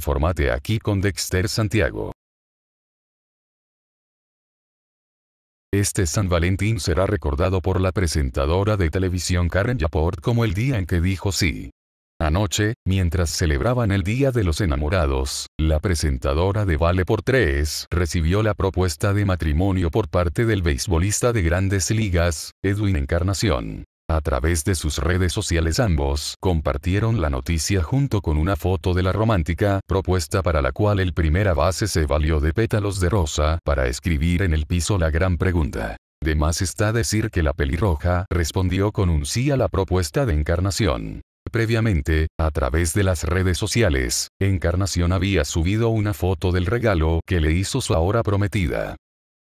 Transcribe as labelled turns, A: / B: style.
A: Infórmate aquí con Dexter Santiago.
B: Este San Valentín será recordado por la presentadora de televisión Karen Yaport como el día en que dijo sí. Anoche, mientras celebraban el Día de los Enamorados, la presentadora de Vale por Tres recibió la propuesta de matrimonio por parte del beisbolista de grandes ligas, Edwin Encarnación. A través de sus redes sociales ambos compartieron la noticia junto con una foto de la romántica propuesta para la cual el primera base se valió de pétalos de rosa para escribir en el piso la gran pregunta. De más está decir que la pelirroja respondió con un sí a la propuesta de encarnación. Previamente, a través de las redes sociales, Encarnación había subido una foto del regalo que le hizo su ahora prometida.